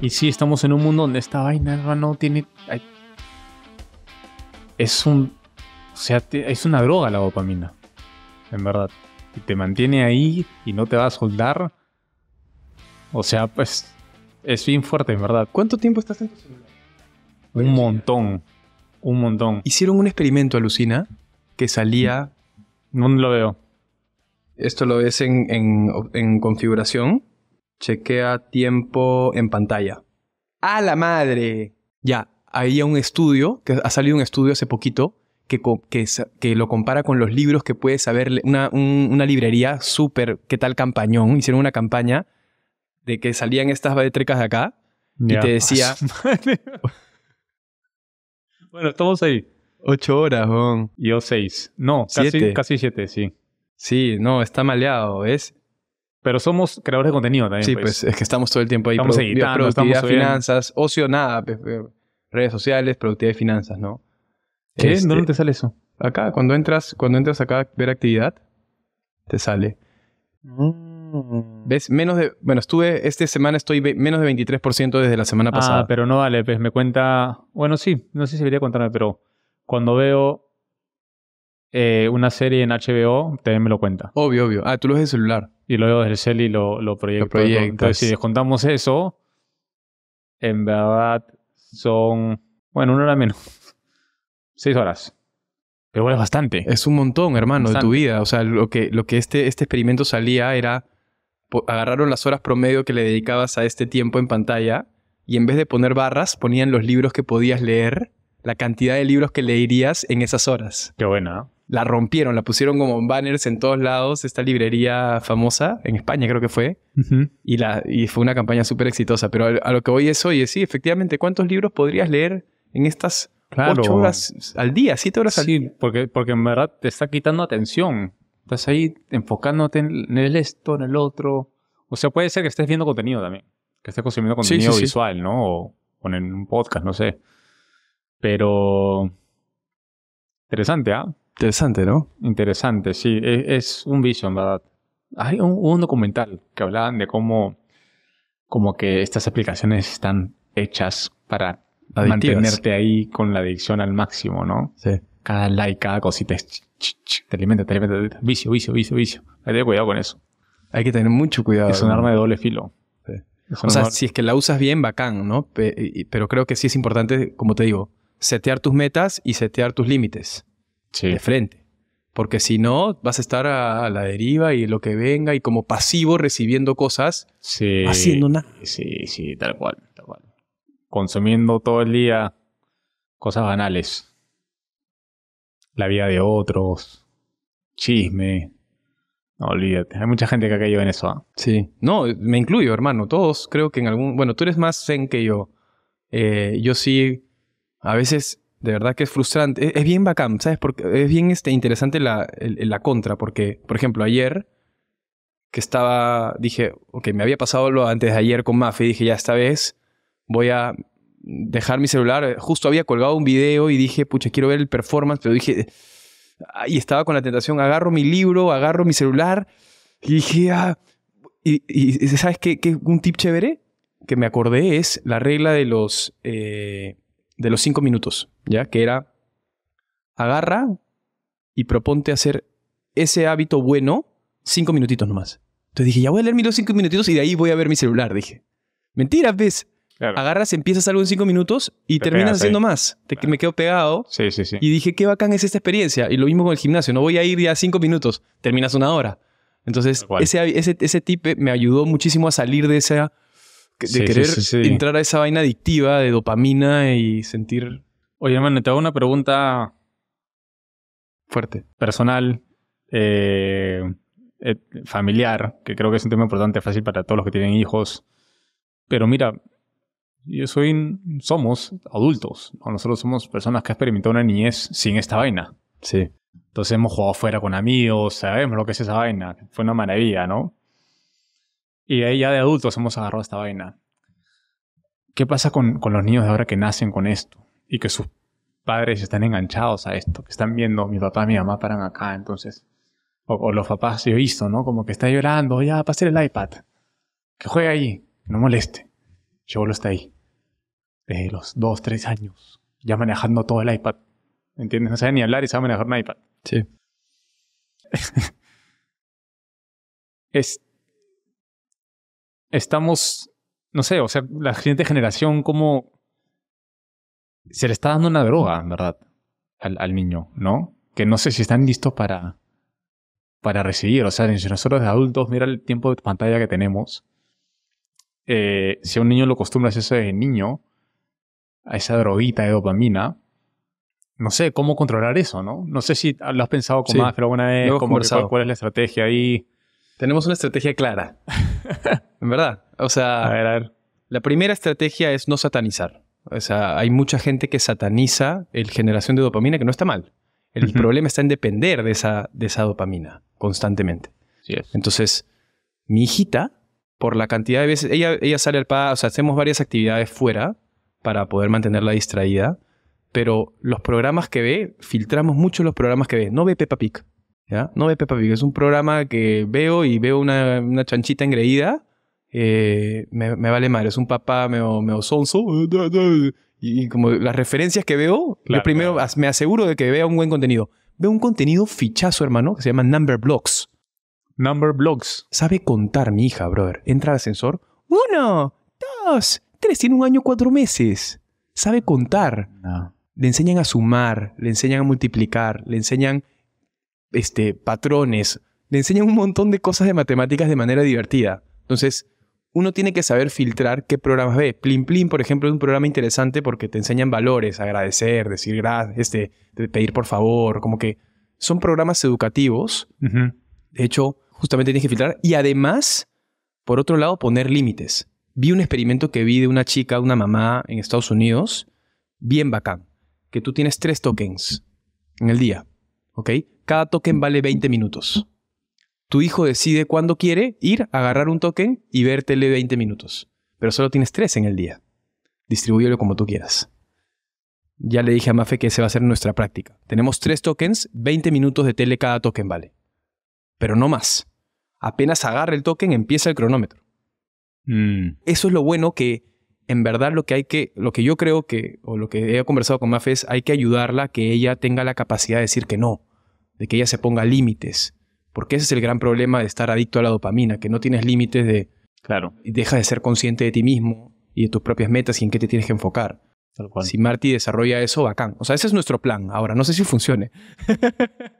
Y sí, estamos en un mundo donde esta vaina, hermano, tiene. es un. O sea, es una droga la dopamina. En verdad. Y te mantiene ahí y no te va a soldar. O sea, pues. Es bien fuerte, en verdad. ¿Cuánto tiempo estás en tu celular? Un montón. Un montón. Hicieron un experimento, Alucina, que salía. No lo veo. Esto lo ves en, en configuración Chequea tiempo en pantalla. ¡A la madre! Ya, había un estudio, que ha salido un estudio hace poquito, que, lo compara con los libros que puedes saber. Una, librería súper, ¿qué tal campañón? Hicieron una campaña de que salían estas baletrecas de acá y te decía... bueno, estamos ahí. Ocho horas, Y Yo seis. No, Casi, casi siete, sí. Sí, no, está maleado, ¿ves? Pero somos creadores de contenido también. Sí, pues. pues, es que estamos todo el tiempo ahí. Estamos Pro productividad, finanzas, ocio, nada. Redes sociales, productividad y finanzas, ¿no? ¿Qué? Este, ¿Dónde te sale eso? Acá, cuando entras, cuando entras acá a ver actividad, te sale. Mm. ¿Ves? Menos de. Bueno, estuve. Esta semana estoy menos de 23% desde la semana ah, pasada. Ah, pero no vale, pues me cuenta. Bueno, sí, no sé si debería contarme, pero cuando veo eh, una serie en HBO, también me lo cuenta. Obvio, obvio. Ah, tú lo ves del celular. Y lo veo desde el cel y lo, proyectas. Entonces, si descontamos eso, en verdad son, bueno, una hora menos. Seis horas. Pero bueno, es bastante. Es un montón, hermano, de tu vida. O sea, lo que, lo que este, este experimento salía era, agarraron las horas promedio que le dedicabas a este tiempo en pantalla y en vez de poner barras, ponían los libros que podías leer, la cantidad de libros que leerías en esas horas. Qué buena la rompieron, la pusieron como banners en todos lados, esta librería famosa, en España creo que fue, y, la, y fue una campaña súper exitosa. Pero a, lo que hoy es hoy, es, sí, efectivamente, ¿cuántos libros podrías leer en estas ocho horas al día, siete horas al día? porque, porque en verdad te está quitando atención. Estás ahí enfocándote en el esto, en el otro. O sea, puede ser que estés viendo contenido también, que estés consumiendo contenido visual, ¿no? O, o en un podcast, no sé. Pero... Interesante, ¿ah? Interesante, ¿no? Interesante, sí. E, es, un vicio, en ¿verdad? Hay un, documental que hablaban de cómo como que estas aplicaciones están hechas para mantenerte ahí con la adicción al máximo, ¿no? Sí. Cada like, cada cosita es te alimenta, te alimenta, vicio, vicio, vicio, vicio. Hay que tener cuidado con eso. Hay que tener mucho cuidado. Es un arma de doble filo. O sea, si es que la usas bien, bacán, ¿no? Pero creo que sí es importante, como te digo, setear tus metas y setear tus límites de frente. Porque si no, vas a estar a, la deriva y lo que venga y como pasivo recibiendo cosas, sí, haciendo nada. Sí, sí, tal cual, tal cual. Consumiendo todo el día cosas banales. La vida de otros, chisme. No olvídate. Hay mucha gente que ha caído en eso. ¿ah? Sí. No, me incluyo, hermano. Todos creo que en algún. Bueno, tú eres más zen que yo. Eh, yo sí. A veces de verdad que es frustrante. Es, bien bacán, ¿sabes? Porque es bien este, interesante la, la contra, porque, por ejemplo, ayer que estaba, dije, ok, me había pasado lo antes de ayer con y dije, ya esta vez voy a dejar mi celular, justo había colgado un video y dije, pucha, quiero ver el performance, pero dije, y estaba con la tentación, agarro mi libro, agarro mi celular, y dije, ah, y, ¿sabes qué, qué, Un tip chévere que me acordé es la regla de los, eh, de los cinco minutos. ¿ya? Que era, agarra y proponte hacer ese hábito bueno cinco minutitos nomás. Entonces dije, ya voy a leer mis cinco minutitos y de ahí voy a ver mi celular, dije. Mentira, ves. Agarras, empiezas algo en cinco minutos y terminas haciendo más. Me quedo pegado. Y dije, qué bacán es esta experiencia. Y lo mismo con el gimnasio. No voy a ir ya cinco minutos, terminas una hora. Entonces, ese, ese, eh, me ayudó muchísimo a salir de esa. de querer entrar a esa vaina adictiva de dopamina y sentir Oye, hermano, te hago una pregunta fuerte, personal, eh, eh, familiar, que creo que es un tema importante, fácil para todos los que tienen hijos. Pero mira, yo soy, somos adultos, nosotros somos personas que han experimentado una niñez sin esta vaina. Sí. Entonces hemos jugado afuera con amigos, sabemos lo que es esa vaina, fue una maravilla, ¿no? Y ahí ya de adultos hemos agarrado esta vaina. ¿Qué pasa con, con los niños de ahora que nacen con esto? y que sus padres están enganchados a esto, que están viendo, mi papá, y mi mamá paran acá, entonces, o, los papás yo hizo, ¿no? Como que está llorando, ya, ah, pasar el iPad, que juegue ahí, que no moleste. Yo lo está ahí, De los dos, tres años, ya manejando todo el iPad, ¿entiendes? No sabe ni hablar y sabe manejar un iPad. Sí. es, estamos, no sé, o sea, la siguiente generación, ¿cómo, se le está dando una droga, en verdad, al, niño, ¿no? Que no sé si están listos para, para recibir. O sea, si nosotros de adultos, mira el tiempo de pantalla que tenemos. Eh, si a un niño lo acostumbras eso de niño, a esa droguita de dopamina, no sé cómo controlar eso, ¿no? No sé si lo has pensado con más, pero alguna vez, como cuál es la estrategia ahí. Tenemos una estrategia clara. en verdad. O sea, la primera estrategia es no satanizar. O sea, hay mucha gente que sataniza el generación de dopamina, que no está mal. El problema está en depender de esa, de esa dopamina constantemente. Entonces, mi hijita, por la cantidad de veces, ella, ella sale al PA, o sea, hacemos varias actividades fuera para poder mantenerla distraída, pero los programas que ve, filtramos mucho los programas que ve. No ve Peppa Pig, ¿ya? No ve Peppa Pig, es un programa que veo y veo una, una chanchita engreída eh, me, vale madre, es un papá medio, eh, eh, Y, como las referencias que veo, yo primero me aseguro de que vea un buen contenido. Veo un contenido fichazo, hermano, que se llama Number Blocks. Number Blocks. Sabe contar mi hija, brother. Entra al ascensor. Uno, dos, tres. Tiene un año, cuatro meses. Sabe contar. Le enseñan a sumar, le enseñan a multiplicar, le enseñan este, patrones, le enseñan un montón de cosas de matemáticas de manera divertida. Entonces, uno tiene que saber filtrar qué programas ve. Plim Plim, por ejemplo, es un programa interesante porque te enseñan valores, agradecer, decir gracias, este, pedir por favor, como que son programas educativos. De hecho, justamente tienes que filtrar y además, por otro lado, poner límites. Vi un experimento que vi de una chica, una mamá en Estados Unidos, bien bacán, que tú tienes tres tokens en el día, ¿ok? Cada token vale 20 minutos. Tu hijo decide cuándo quiere ir, a agarrar un token y ver tele 20 minutos. Pero solo tienes tres en el día. Distribúyelo como tú quieras. Ya le dije a Mafe que esa va a ser nuestra práctica. Tenemos tres tokens, 20 minutos de tele cada token vale. Pero no más. Apenas agarra el token, empieza el cronómetro. Mm. Eso es lo bueno que en verdad lo que hay que, lo que yo creo que, o lo que he conversado con Mafe es, hay que ayudarla a que ella tenga la capacidad de decir que no, de que ella se ponga límites, porque ese es el gran problema de estar adicto a la dopamina, que no tienes límites de... Claro. Y dejas de ser consciente de ti mismo y de tus propias metas y en qué te tienes que enfocar. Si Marty desarrolla eso, bacán. O sea, ese es nuestro plan. Ahora, no sé si funcione.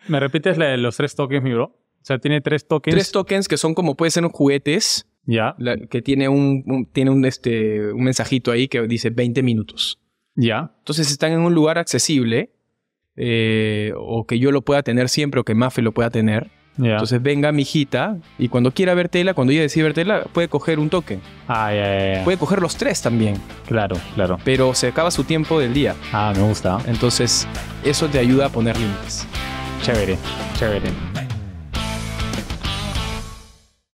¿Me repites la de los tres tokens, mi bro? O sea, tiene tres tokens. Tres tokens que son como pueden ser juguetes. Ya. que tiene un, tiene un, este, un mensajito ahí que dice 20 minutos. Ya. Entonces están en un lugar accesible. Eh, o que yo lo pueda tener siempre o que Mafe lo pueda tener. Entonces venga mi hijita y cuando quiera ver tela, cuando ella decide ver tela, puede coger un toque. Ah, Puede coger los tres también. Claro, claro. Pero se acaba su tiempo del día. Ah, me gusta. Entonces, eso te ayuda a poner límites. Chévere, chévere.